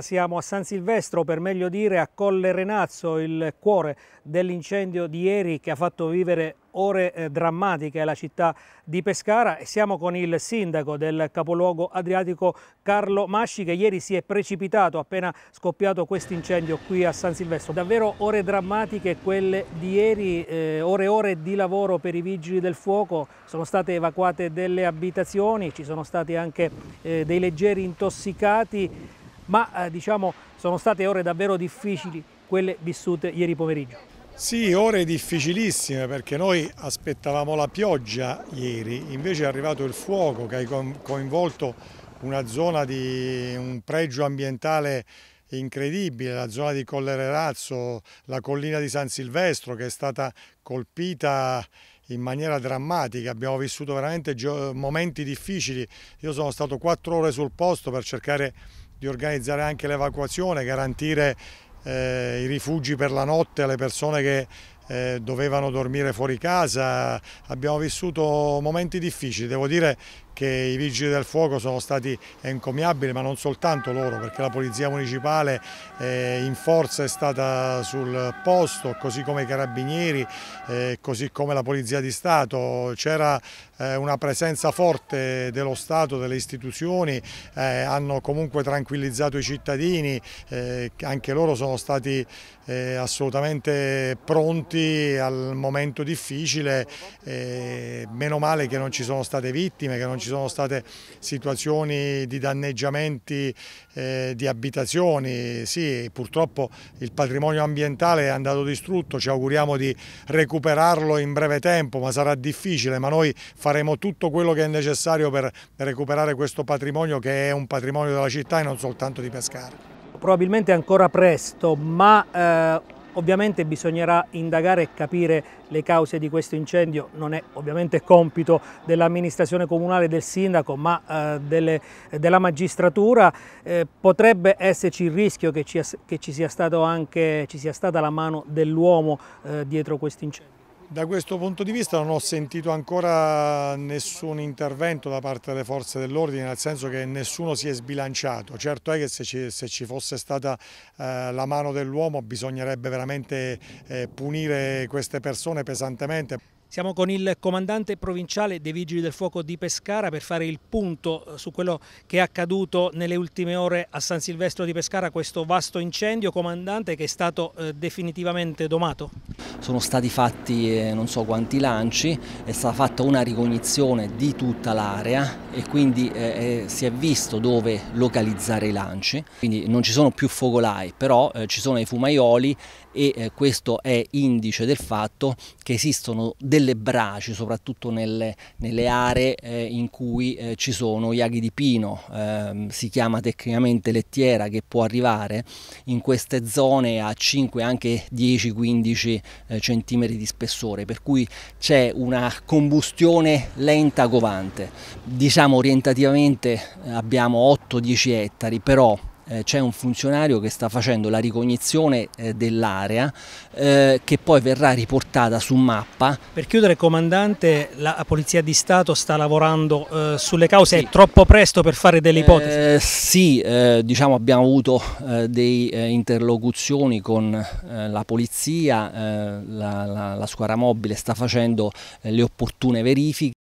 Siamo a San Silvestro, per meglio dire a Colle Renazzo, il cuore dell'incendio di ieri che ha fatto vivere ore eh, drammatiche alla città di Pescara e siamo con il sindaco del capoluogo adriatico Carlo Masci che ieri si è precipitato appena scoppiato questo incendio qui a San Silvestro. Davvero ore drammatiche quelle di ieri, eh, ore e ore di lavoro per i vigili del fuoco, sono state evacuate delle abitazioni, ci sono stati anche eh, dei leggeri intossicati ma eh, diciamo sono state ore davvero difficili quelle vissute ieri pomeriggio. Sì, ore difficilissime perché noi aspettavamo la pioggia ieri, invece è arrivato il fuoco che ha coinvolto una zona di un pregio ambientale incredibile, la zona di Collererazzo, la collina di San Silvestro che è stata colpita in maniera drammatica, abbiamo vissuto veramente momenti difficili, io sono stato quattro ore sul posto per cercare di organizzare anche l'evacuazione, garantire eh, i rifugi per la notte alle persone che eh, dovevano dormire fuori casa, abbiamo vissuto momenti difficili, devo dire che i vigili del fuoco sono stati encomiabili ma non soltanto loro perché la Polizia Municipale eh, in forza è stata sul posto così come i Carabinieri, eh, così come la Polizia di Stato, c'era eh, una presenza forte dello Stato, delle istituzioni, eh, hanno comunque tranquillizzato i cittadini, eh, anche loro sono stati assolutamente pronti pronti al momento difficile, eh, meno male che non ci sono state vittime, che non ci sono state situazioni di danneggiamenti eh, di abitazioni, sì purtroppo il patrimonio ambientale è andato distrutto, ci auguriamo di recuperarlo in breve tempo ma sarà difficile, ma noi faremo tutto quello che è necessario per recuperare questo patrimonio che è un patrimonio della città e non soltanto di Pescara. Probabilmente ancora presto, ma eh Ovviamente bisognerà indagare e capire le cause di questo incendio, non è ovviamente compito dell'amministrazione comunale del sindaco ma eh, delle, della magistratura. Eh, potrebbe esserci il rischio che, ci, che ci, sia anche, ci, sia stata la mano dell'uomo eh, dietro questo incendio. Da questo punto di vista non ho sentito ancora nessun intervento da parte delle forze dell'ordine, nel senso che nessuno si è sbilanciato. Certo è che se ci, se ci fosse stata eh, la mano dell'uomo bisognerebbe veramente eh, punire queste persone pesantemente. Siamo con il comandante provinciale dei Vigili del Fuoco di Pescara per fare il punto eh, su quello che è accaduto nelle ultime ore a San Silvestro di Pescara, questo vasto incendio, comandante, che è stato eh, definitivamente domato. Sono stati fatti eh, non so quanti lanci, è stata fatta una ricognizione di tutta l'area e quindi eh, eh, si è visto dove localizzare i lanci. Quindi non ci sono più focolai, però eh, ci sono i fumaioli e eh, questo è indice del fatto che esistono delle braci, soprattutto nelle, nelle aree eh, in cui ci sono gli aghi di pino, ehm, si chiama tecnicamente lettiera che può arrivare in queste zone a 5 anche 10-15 eh, centimetri di spessore, per cui c'è una combustione lenta govante. Diciamo orientativamente eh, abbiamo 8-10 ettari, però eh, c'è un funzionario che sta facendo la ricognizione eh, dell'area eh, che poi verrà riportata su mappa. Per chiudere comandante, la Polizia di Stato sta lavorando sulle cause, sì. è troppo presto per fare delle ipotesi? Eh, sì, diciamo abbiamo avuto delle interlocuzioni con la Polizia, la, la, la squadra mobile sta facendo le opportune verifiche.